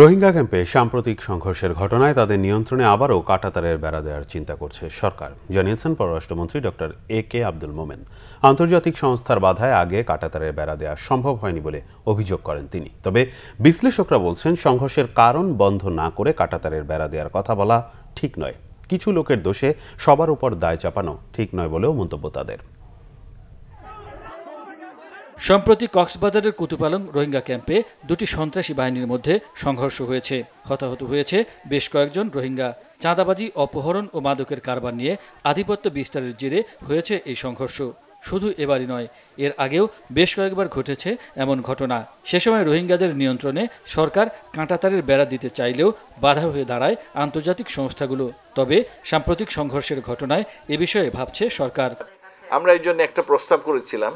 রোহিঙ্গা ক্যাম্পে সাম্প্রতিক সংঘর্ষের ঘটনায় তাদের নিয়ন্ত্রণে আবারও কাটাতারের বেড়া দেওয়ার চিন্তা করছে সরকার জানিয়েছেন পররাষ্ট্রমন্ত্রী ডক্টর এ কে আব্দুল মোমেন আন্তর্জাতিক সংস্থার বাধায় আগে কাটাতারের বেড়া দেওয়া সম্ভব হয়নি বলে অভিযোগ করেন তিনি তবে বিশ্লেষকরা বলছেন সংঘর্ষের কারণ বন্ধ না করে কাটাতারের বেড়া দেওয়ার কথা বলা ঠিক নয় কিছু লোকের দোষে সবার উপর দায় চাপানো ঠিক নয় বলেও মন্তব্য তাদের সম্প্রতি কক্সবাজারের কুতুপালং রোহিঙ্গা ক্যাম্পে দুটি সন্ত্রাসী বাহিনীর মধ্যে সংঘর্ষ হয়েছে হতাহত হয়েছে বেশ কয়েকজন রোহিঙ্গা চাঁদাবাজি অপহরণ ও মাদকের কারবার নিয়ে আধিপত্য বিস্তারের জেরে হয়েছে এই সংঘর্ষ শুধু এবারই নয় এর আগেও বেশ কয়েকবার ঘটেছে এমন ঘটনা সে সময় রোহিঙ্গাদের নিয়ন্ত্রণে সরকার কাঁটাতারের বেড়া দিতে চাইলেও বাধা হয়ে দাঁড়ায় আন্তর্জাতিক সংস্থাগুলো তবে সাম্প্রতিক সংঘর্ষের ঘটনায় এ বিষয়ে ভাবছে সরকার আমরা এই জন্য একটা প্রস্তাব করেছিলাম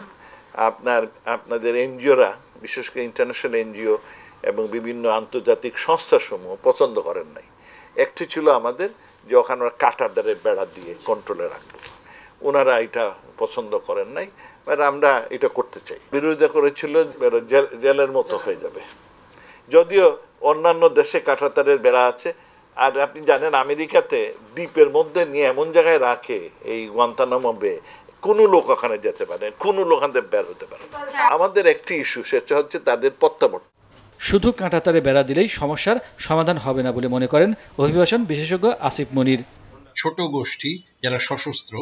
আপনার আপনাদের এনজিওরা বিশেষ করে ইন্টারন্যাশনাল এনজিও এবং বিভিন্ন আন্তর্জাতিক সংস্থাসমূহ পছন্দ করেন নাই একটি ছিল আমাদের যে ওখানে ওরা কাটার দ্বারে বেড়া দিয়ে কন্ট্রোলে রাখব ওনারা এটা পছন্দ করেন নাই মানে আমরা এটা করতে চাই বিরোধিতা করেছিল জেলের মতো হয়ে যাবে যদিও অন্যান্য দেশে কাঁটাতারের বেড়া আছে আর আপনি জানেন আমেরিকাতে দ্বীপের মধ্যে নিয়ে এমন জায়গায় রাখে এই গন্তানামা বে কোনো লোক ওখানে যেতে পারে কোনো লোক ওখান থেকে বের হতে পারে আমাদের একটি ইস্যু সেটা হচ্ছে তাদের প্রত্যাবর্তন শুধু কাঁটাতারে বেড়া দিলেই সমস্যার সমাধান হবে না বলে মনে করেন অভিবাসন বিশেষজ্ঞ আসিফ মনির ছোট গোষ্ঠী যারা সশস্ত্র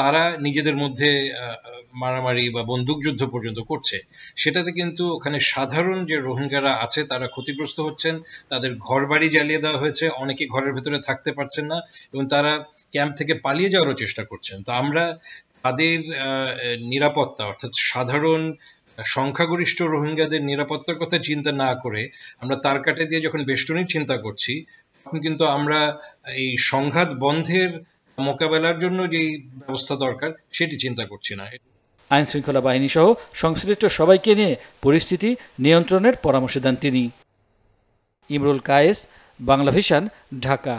তারা নিজেদের মধ্যে মারামারি বা বন্দুকযুদ্ধ পর্যন্ত করছে সেটাতে কিন্তু ওখানে সাধারণ যে রোহিঙ্গারা আছে তারা ক্ষতিগ্রস্ত হচ্ছেন তাদের ঘর বাড়ি জ্বালিয়ে দেওয়া হয়েছে অনেকে ঘরের ভেতরে থাকতে পারছেন না এবং তারা ক্যাম্প থেকে পালিয়ে যাওয়ারও চেষ্টা করছেন তো আমরা তাদের নিরাপত্তা অর্থাৎ সাধারণ সংখ্যাগরিষ্ঠ রোহিঙ্গাদের নিরাপত্তার কথা চিন্তা না করে আমরা তার কাটে দিয়ে যখন বেষ্টনীর চিন্তা করছি তখন কিন্তু আমরা এই সংঘাত বন্ধের মোকাবেলার জন্য যেই ব্যবস্থা দরকার সেটি চিন্তা করছি না আইন শৃঙ্খলা বাহিনী সহ সংশ্লিষ্ট সবাইকে নিয়ে পরিস্থিতি নিয়ন্ত্রণের পরামর্শ দেন তিনি ইমরুল কায়েস বাংলাভিশন ঢাকা